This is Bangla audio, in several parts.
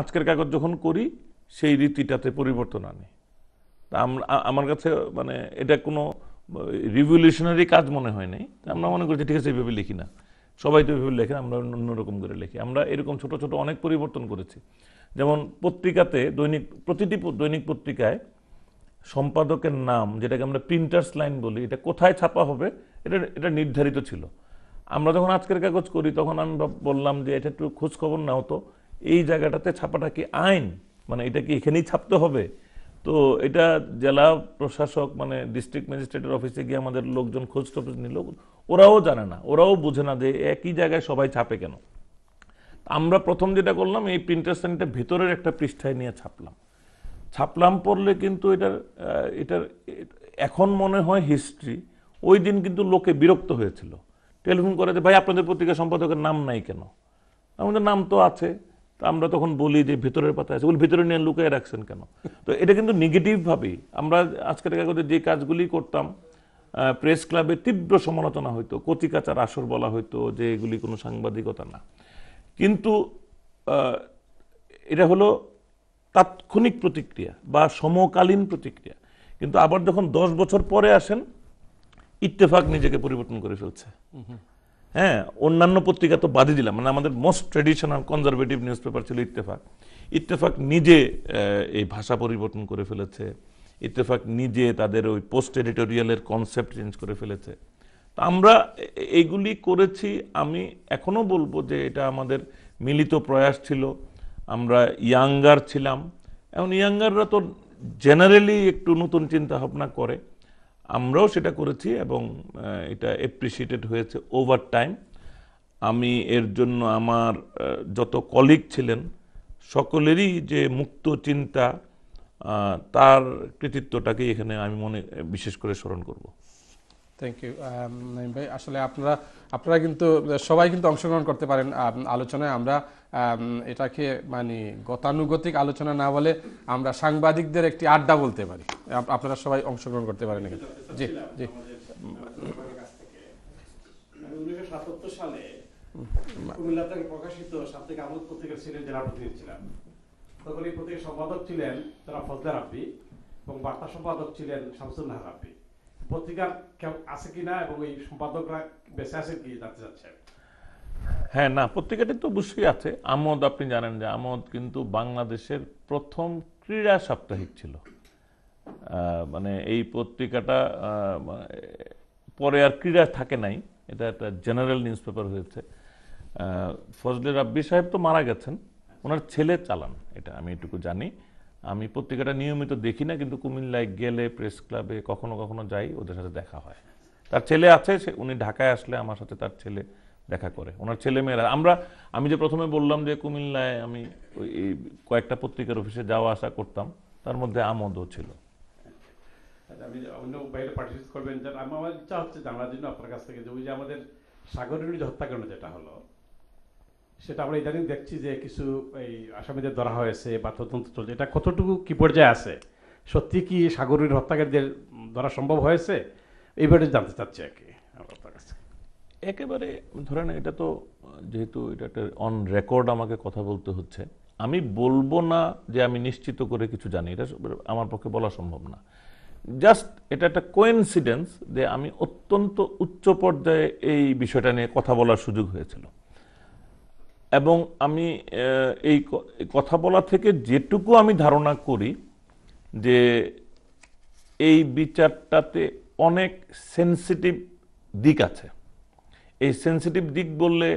আজকের কাগজ যখন করি সেই রীতিটাতে পরিবর্তন আনে আমার কাছে মানে এটা কোনো রিভলিউশনারি কাজ মনে হয় নাই আমরা মনে করছি ঠিক আছে এইভাবে লিখি না সবাই তো এইভাবে লেখে আমরা অন্যরকম করে লিখি আমরা এরকম ছোট ছোট অনেক পরিবর্তন করেছি যেমন পত্রিকাতে দৈনিক প্রতিটি দৈনিক পত্রিকায় সম্পাদকের নাম যেটাকে আমরা প্রিন্টার্স লাইন বলি এটা কোথায় ছাপা হবে এটা এটা নির্ধারিত ছিল আমরা যখন আজকের কাগজ করি তখন আমি বললাম যে এটা একটু খোঁজখবর নাও তো এই জায়গাটাতে ছাপাটা কি আইন মানে এটা কি এখানেই ছাপতে হবে তো এটা জেলা প্রশাসক মানে ডিস্ট্রিক্ট ম্যাজিস্ট্রেটের অফিসে গিয়ে আমাদের লোকজন খোঁজ টোজ নিল ওরাও জানে না ওরাও বোঝে না যে একই জায়গায় সবাই ছাপে কেন আমরা প্রথম যেটা করলাম এই প্রিন্টার স্ট্যান্ডটা ভেতরের একটা পৃষ্ঠায় নিয়ে ছাপলাম ছাপলাম পড়লে কিন্তু এটার এটার এখন মনে হয় হিস্ট্রি ওই দিন কিন্তু লোকে বিরক্ত হয়েছিল টেলিফোন করে যে ভাই আপনাদের পত্রিকা সম্পাদকের নাম নাই কেন আমাদের নাম তো আছে আমরা তখন বলি যে ভিতরের পাতা আছে ওগুলো ভিতরে নিয়ে লুকিয়ে রাখছেন কেন তো এটা কিন্তু নেগেটিভভাবেই আমরা আজকের কাগজে যে কাজগুলি করতাম প্রেস ক্লাবে তীব্র সমালোচনা হইতো কচিকাচার আসর বলা হইতো যে এগুলি কোনো সাংবাদিকতা না কিন্তু এটা হলো তাৎক্ষণিক প্রতিক্রিয়া বা সমকালীন প্রতিক্রিয়া কিন্তু আবার যখন দশ বছর পরে আসেন ইত্তেফাক নিজেকে পরিবর্তন করে ফেলছে হ্যাঁ অন্যান্য পত্রিকা তো বাদই দিলাম মানে আমাদের most traditional conservative newspaper ছিল ইত্তেফাক ইত্তেফাক নিজে এই ভাষা পরিবর্তন করে ফেলেছে ইত্তেফাক নিজে তাদের ওই পোস্ট এডিটোরিয়ালের কনসেপ্ট চেঞ্জ করে ফেলেছে তো আমরা এইগুলি করেছি আমি এখনও বলবো যে এটা আমাদের মিলিত প্রয়াস ছিল আমরা ইয়াঙ্গার ছিলাম এখন ইয়াঙ্গাররা তো জেনারেলি একটু নতুন চিন্তাভাবনা করে আমরাও সেটা করেছি এবং এটা অ্যাপ্রিসিয়েটেড হয়েছে ওভার টাইম আমি এর জন্য আমার যত কলিগ ছিলেন সকলেরই যে মুক্ত চিন্তা তার কৃতিত্বটাকে এখানে আমি মনে বিশেষ করে স্মরণ করব থ্যাংক ইউ নাইম ভাই আসলে আপনারা আপনারা কিন্তু সবাই কিন্তু অংশগ্রহণ করতে পারেন আলোচনায় আমরা এটাকে মানে গতানুগতিক আলোচনা না বলে আমরা সাংবাদিকদের একটি আড্ডা বলতে পারি আপনারা সবাই অংশগ্রহণ করতে পারেন এখানে জি জি সালে কুমিল্লা প্রকাশিত সাপ্তাহিক পত্রিকার ছিলেন জেলা প্রতিনিধি ছিলাম তখন এই পত্রিকার সম্পাদক ছিলেন তারা এবং বার্তা সম্পাদক ছিলেন শামসুল্লাহ পত্রিকার আছে কি এবং এই সম্পাদকরা বেঁচে আছেন কি জানতে চাচ্ছি হ্যাঁ না পত্রিকাটি তো অবশ্যই আছে আমদ আপনি জানেন যে আমদ কিন্তু বাংলাদেশের প্রথম ক্রীড়া সাপ্তাহিক ছিল মানে এই পত্রিকাটা পরে আর ক্রীড়া থাকে নাই এটা একটা জেনারেল নিউজ পেপার হয়েছে ফজলে রাব্বি সাহেব তো মারা গেছেন ওনার ছেলে চালান এটা আমি এটুকু জানি আমি পত্রিকাটা নিয়মিত দেখি না কিন্তু কুমিল্লায় গেলে প্রেস ক্লাবে কখনো কখনো যাই ওদের সাথে দেখা হয় তার ছেলে আছে সে উনি ঢাকায় আসলে আমার সাথে তার ছেলে দেখা করে ওনার ছেলে মেয়েরা আমরা আমি যে প্রথমে বললাম যে কুমিল্লায় আমি ওই কয়েকটা পত্রিকার অফিসে যাওয়া আসা করতাম তার মধ্যে আমোদও ছিল আচ্ছা, আমি অন্য বাইরে পার্টিসিপেট করবেন আমার ইচ্ছা হচ্ছে জানার জন্য আপনার কাছ থেকে যে ওই যে আমাদের সাগরের হত্যাকাণ্ড যেটা হলো সেটা আমরা ইদানিং দেখছি যে কিছু এই আসামিদের ধরা হয়েছে বা তদন্ত চলছে এটা কতটুকু কি পর্যায়ে আছে সত্যি কি সাগরীর হত্যাকারীদের ধরা সম্ভব হয়েছে এই ব্যাপারে জানতে চাচ্ছি আর কি আপনার একেবারে ধরেন এটা তো যেহেতু এটা একটা অন রেকর্ড আমাকে কথা বলতে হচ্ছে আমি বলবো না যে আমি নিশ্চিত করে কিছু জানি এটা আমার পক্ষে বলা সম্ভব না জাস্ট এটা একটা কোয়েন্সিডেন্স যে আমি অত্যন্ত উচ্চ পর্যায়ে এই বিষয়টা নিয়ে কথা বলার সুযোগ হয়েছিল এবং আমি এই কথা বলা থেকে যেটুকু আমি ধারণা করি যে এই বিচারটাতে অনেক সেন্সিটিভ দিক আছে এই সেন্সিটিভ দিক বললে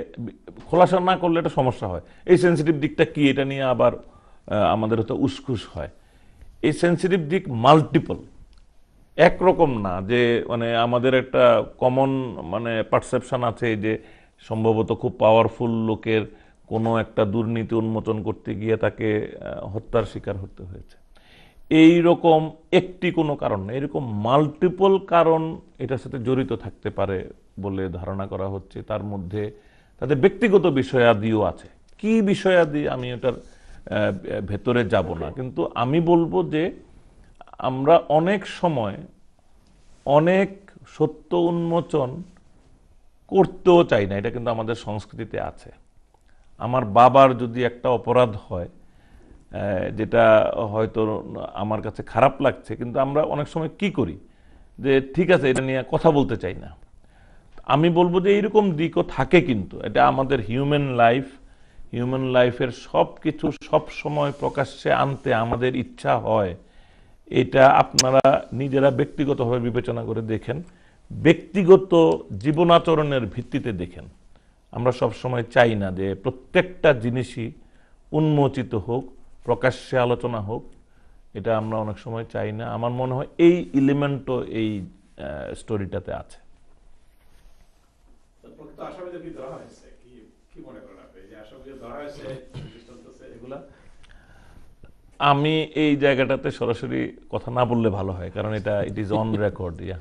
খোলাসা না করলে এটা সমস্যা হয় এই সেন্সিটিভ দিকটা কি এটা নিয়ে আবার আমাদের হয়তো উসখুস হয় এই সেন্সিটিভ দিক মাল্টিপল একরকম না যে মানে আমাদের একটা কমন মানে পারসেপশান আছে যে সম্ভবত খুব পাওয়ারফুল লোকের কোনো একটা দুর্নীতি উন্মোচন করতে গিয়ে তাকে হত্যার শিকার হতে হয়েছে এই রকম একটি কোনো কারণ না এরকম মাল্টিপল কারণ এটার সাথে জড়িত থাকতে পারে বলে ধারণা করা হচ্ছে তার মধ্যে তাদের ব্যক্তিগত বিষয়াদিও আছে কি বিষয়াদি আমি এটার ভেতরে যাব না কিন্তু আমি বলবো যে আমরা অনেক সময় অনেক সত্য উন্মোচন করতেও চাই না এটা কিন্তু আমাদের সংস্কৃতিতে আছে আমার বাবার যদি একটা অপরাধ হয় যেটা হয়তো আমার কাছে খারাপ লাগছে কিন্তু আমরা অনেক সময় কি করি যে ঠিক আছে এটা নিয়ে কথা বলতে চাই না আমি বলবো যে এইরকম দিকও থাকে কিন্তু এটা আমাদের হিউম্যান লাইফ হিউম্যান লাইফের সব কিছু সব সময় প্রকাশ্যে আনতে আমাদের ইচ্ছা হয় এটা আপনারা নিজেরা ব্যক্তিগতভাবে বিবেচনা করে দেখেন ব্যক্তিগত জীবনাচরণের ভিত্তিতে দেখেন আমরা সব সময় চাই না যে প্রত্যেকটা জিনিসই উন্মোচিত হোক প্রকাশ্যে আলোচনা হোক এটা আমরা অনেক সময় চাই না আমার মনে হয় এই এলিমেন্টও এই স্টোরিটাতে আছে আমি এই জায়গাটাতে সরাসরি কথা না বললে ভালো হয় কারণ এটা it is on record yeah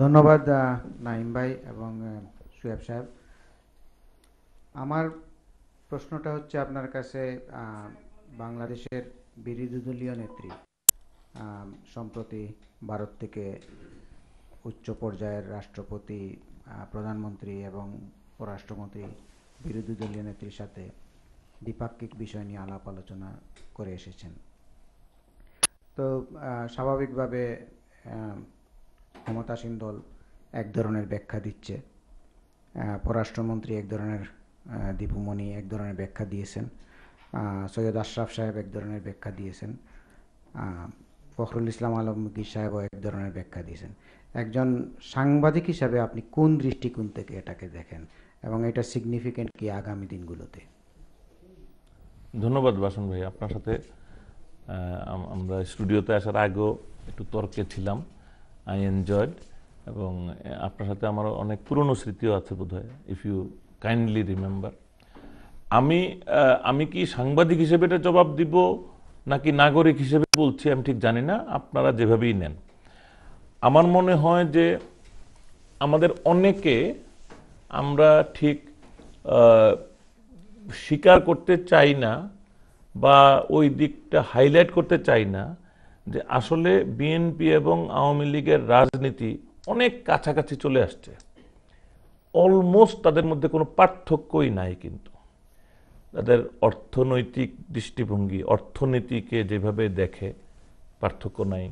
ধন্যবাদ নাইম ভাই এবং সুয়েব সাহেব আমার প্রশ্নটা হচ্ছে আপনার কাছে বাংলাদেশের বিরোধী দলীয় নেত্রী সম্প্রতি ভারত থেকে উচ্চ পর্যায়ের রাষ্ট্রপতি প্রধানমন্ত্রী এবং পররাষ্ট্রমন্ত্রী বিরোধী দলীয় নেত্রীর সাথে দ্বিপাক্ষিক বিষয় নিয়ে আলাপ আলোচনা করে এসেছেন তো স্বাভাবিকভাবে ক্ষমতাসীন দল এক ধরনের ব্যাখ্যা দিচ্ছে পররাষ্ট্রমন্ত্রী এক ধরনের দীপুমণি এক ধরনের ব্যাখ্যা দিয়েছেন সৈয়দ আশরাফ সাহেব এক ধরনের ব্যাখ্যা দিয়েছেন ফখরুল ইসলাম আলমগীর সাহেবও এক ধরনের ব্যাখ্যা দিয়েছেন একজন সাংবাদিক হিসাবে আপনি কোন দৃষ্টিকোণ থেকে এটাকে দেখেন এবং এটা সিগনিফিকেন্ট কি আগামী দিনগুলোতে ধন্যবাদ বাসন ভাই আপনার সাথে আমরা স্টুডিওতে আসার আগেও একটু তর্কে ছিলাম আই এনজয়েড এবং আপনার সাথে আমার অনেক পুরনো স্মৃতিও আছে বোধ ইফ ইউ কাইন্ডলি রিমেম্বার আমি আমি কি সাংবাদিক হিসেবে এটা জবাব দিব নাকি নাগরিক হিসেবে বলছি আমি ঠিক জানি না আপনারা যেভাবেই নেন আমার মনে হয় যে আমাদের অনেকে আমরা ঠিক স্বীকার করতে চাই না বা ওই দিকটা হাইলাইট করতে চাই না যে আসলে বিএনপি এবং আওয়ামী লীগের রাজনীতি অনেক কাছাকাছি চলে আসছে অলমোস্ট তাদের মধ্যে কোনো পার্থক্যই নাই কিন্তু তাদের অর্থনৈতিক দৃষ্টিভঙ্গি অর্থনীতিকে যেভাবে দেখে পার্থক্য নাই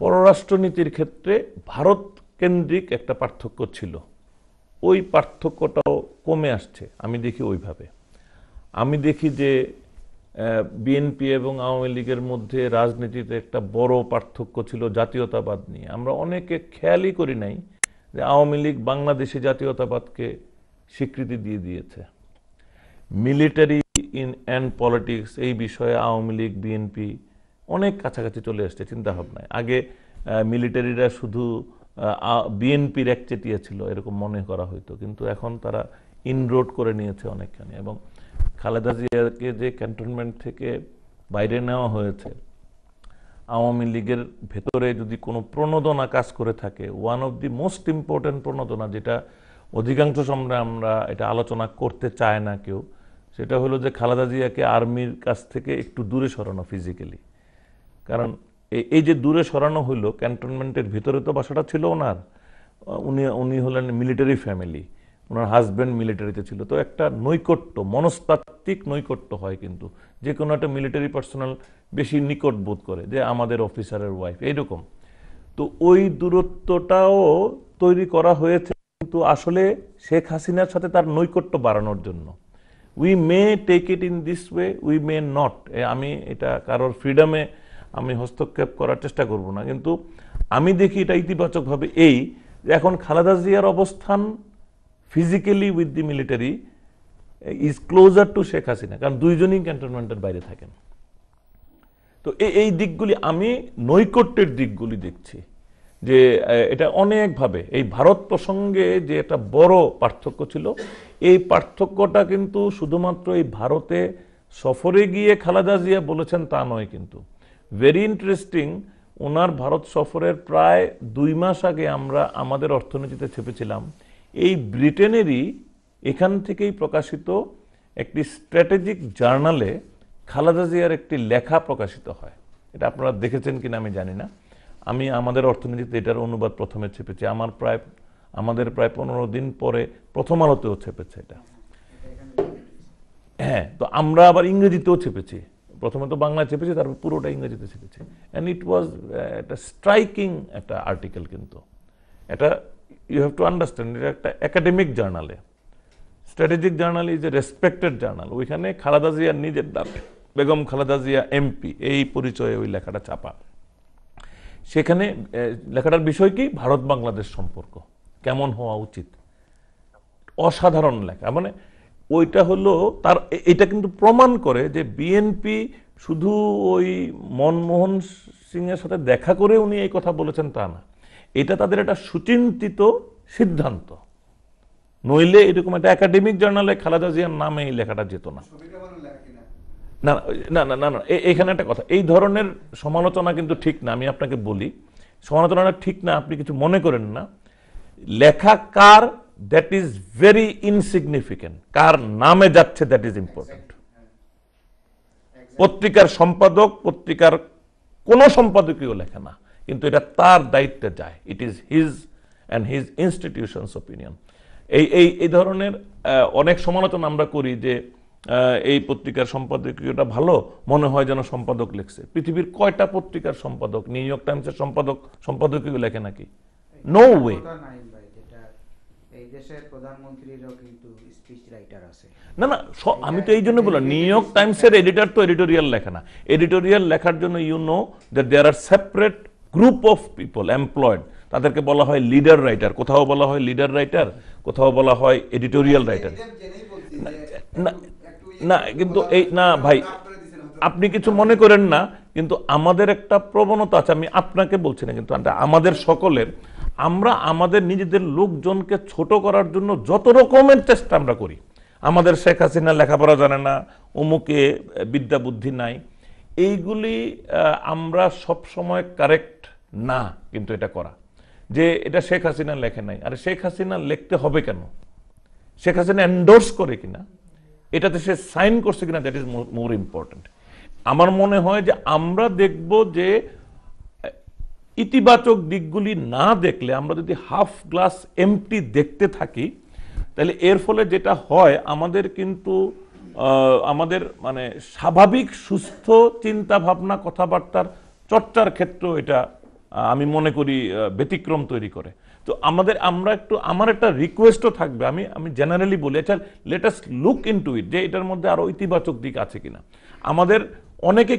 পররাষ্ট্রনীতির ক্ষেত্রে ভারত কেন্দ্রিক একটা পার্থক্য ছিল ওই পার্থক্যটাও কমে আসছে আমি দেখি ওইভাবে আমি দেখি যে বিএনপি এবং আওয়ামী লীগের মধ্যে রাজনীতিতে একটা বড় পার্থক্য ছিল জাতীয়তাবাদ নিয়ে আমরা অনেকে খেয়ালই করি নাই যে আওয়ামী লীগ বাংলাদেশে জাতীয়তাবাদকে স্বীকৃতি দিয়ে দিয়েছে মিলিটারি ইন অ্যান্ড পলিটিক্স এই বিষয়ে আওয়ামী লীগ বিএনপি অনেক কাছাকাছি চলে আসছে চিন্তাভাবনায় আগে মিলিটারিরা শুধু বিএনপির একচেটিয়া ছিল এরকম মনে করা হইতো কিন্তু এখন তারা ইনরোড করে নিয়েছে অনেকখানি এবং খালেদা জিয়াকে যে ক্যান্টনমেন্ট থেকে বাইরে নেওয়া হয়েছে আওয়ামী লীগের ভেতরে যদি কোনো প্রণোদনা কাজ করে থাকে one of the most important প্রণোদনা যেটা অধিকাংশ সময় আমরা এটা আলোচনা করতে চায় না কেউ সেটা হলো যে খালেদা জিয়াকে আর্মির কাছ থেকে একটু দূরে সরানো ফিজিক্যালি কারণ এই যে দূরে সরানো হলো ক্যান্টনমেন্টের ভিতরে তো বাসাটা ছিল ওনার উনি উনি হলেন মিলিটারি ফ্যামিলি ওনার হাজব্যান্ড মিলিটারিতে ছিল তো একটা নৈকট্য মনস্তাত্ত্বিক নৈকট্য হয় কিন্তু যে কোনো একটা মিলিটারি পার্সোনাল বেশি নিকট বোধ করে যে আমাদের অফিসারের ওয়াইফ এইরকম তো ওই দূরত্বটাও তৈরি করা হয়েছে কিন্তু আসলে শেখ হাসিনার সাথে তার নৈকট্য বাড়ানোর জন্য we may take it in this way we may not আমি এটা কারোর ফ্রিডমে আমি হস্তক্ষেপ করার চেষ্টা করব না কিন্তু আমি দেখি এটা ইতিবাচকভাবে এই যে এখন খালেদা জিয়ার অবস্থান physically with the military is closer to Sheikh Hasina কারণ দুইজনই ক্যান্টনমেন্টের বাইরে থাকেন তো এই দিকগুলি আমি নৈকট্যের দিকগুলি দেখছি যে এটা অনেকভাবে এই ভারত প্রসঙ্গে যে একটা বড় পার্থক্য ছিল এই পার্থক্যটা কিন্তু শুধুমাত্র এই ভারতে সফরে গিয়ে খালেদা জিয়া বলেছেন তা নয় কিন্তু ভেরি ইন্টারেস্টিং ওনার ভারত সফরের প্রায় দুই মাস আগে আমরা আমাদের অর্থনীতিতে ছেপেছিলাম এই ব্রিটেনেরই এখান থেকেই প্রকাশিত একটি স্ট্র্যাটেজিক জার্নালে খালাদা জিয়ার একটি লেখা প্রকাশিত হয় এটা আপনারা দেখেছেন কিনা আমি জানি না আমি আমাদের অর্থনীতিতে এটার অনুবাদ প্রথমে ছেপেছি আমার প্রায় আমাদের প্রায় পনেরো দিন পরে প্রথম আলোতেও ছেপেছে এটা হ্যাঁ তো আমরা আবার ইংরেজিতেও ছেপেছি প্রথমে তো বাংলা চেপেছি তারপর পুরোটা ইংরেজিতে ছেপেছি অ্যান্ড ইট ওয়াজ একটা স্ট্রাইকিং একটা আর্টিকেল কিন্তু এটা ইউ হ্যাভ টু আন্ডারস্ট্যান্ড এটা একটা একাডেমিক জার্নালে strategic journal is a respected journal ওইখানে খালাদা জিয়ার নিজের নাম বেগম খালাদা জিয়া এমপি এই পরিচয়ে ওই লেখাটা চাপা সেখানে লেখাটার বিষয় কি ভারত বাংলাদেশ সম্পর্ক কেমন হওয়া উচিত অসাধারণ লেখা মানে ওইটা হলো তার এটা কিন্তু প্রমাণ করে যে বিএনপি শুধু ওই মনমোহন সিংয়ের সাথে দেখা করে উনি এই কথা বলেছেন তা না এটা তাদের একটা সুচিন্তিত সিদ্ধান্ত নইলে এরকম একটা একাডেমিক জার্নালে খালাদা জিয়ার নামে এই লেখাটা যেত না না না না না এখানে একটা কথা এই ধরনের সমালোচনা কিন্তু ঠিক না আমি আপনাকে বলি সমালোচনাটা ঠিক না আপনি কিছু মনে করেন না লেখা কার দ্যাট ইজ ভেরি ইনসিগনিফিকেন্ট কার নামে যাচ্ছে দ্যাট ইজ ইম্পর্টেন্ট পত্রিকার সম্পাদক পত্রিকার কোনো সম্পাদকীয় লেখা না কিন্তু এটা তার দায়িত্বে যায় it is his and his institutions opinion এই এই এই ধরনের অনেক সমালোচনা আমরা করি যে এই পত্রিকার সম্পাদকীয়টা ভালো মনে হয় যেন সম্পাদক লিখছে পৃথিবীর কয়টা পত্রিকার সম্পাদক নিউ ইয়র্ক টাইমসের সম্পাদক সম্পাদকীয় লেখে নাকি নো ওয়ে না না আমি তো এই জন্য বললাম নিউ ইয়র্ক টাইমসের এডিটর তো এডিটোরিয়াল লেখে না এডিটোরিয়াল লেখার জন্য you know that there are separate group of people employed তাদেরকে বলা হয় লিডার রাইটার কোথাও বলা হয় লিডার রাইটার কোথাও বলা হয় এডিটোরিয়াল রাইটার না ইয়ে কিন্তু এই না ভাই আপনি কিছু মনে করেন না কিন্তু আমাদের একটা প্রবণতা আছে আমি আপনাকে বলছি না কিন্তু আমাদের সকলের আমরা আমাদের নিজেদের লোকজনকে ছোট করার জন্য যত রকমের চেষ্টা আমরা করি আমাদের শেখ হাসিনা লেখাপড়া জানে না অমুকে বিদ্যা বুদ্ধি নাই এইগুলি আমরা সব কারেক্ট না কিন্তু এটা করা যে এটা শেখ হাসিনা লেখে নাই আর শেখ হাসিনা লিখতে হবে কেন শেখ হাসিনা এন্ডোর্স করে কিনা এটাতে সে সাইন করছে কিনা দ্যাট ইজ মোর ইম্পর্টেন্ট আমার মনে হয় যে আমরা দেখব যে ইতিবাচক দিকগুলি না দেখলে আমরা যদি হাফ গ্লাস এমটি দেখতে থাকি তাহলে এর ফলে যেটা হয় আমাদের কিন্তু আমাদের মানে স্বাভাবিক সুস্থ চিন্তা ভাবনা কথাবার্তার চর্চার ক্ষেত্রেও এটা আমি মনে করি ব্যতিক্রম তৈরি করে তো আমাদের আমরা একটু আমার একটা রিকোয়েস্টও থাকবে আমি আমি জেনারেলি বলি আচ্ছা let's look into it যে এটার মধ্যে আরও ইতিবাচক দিক আছে কিনা আমাদের অনেকে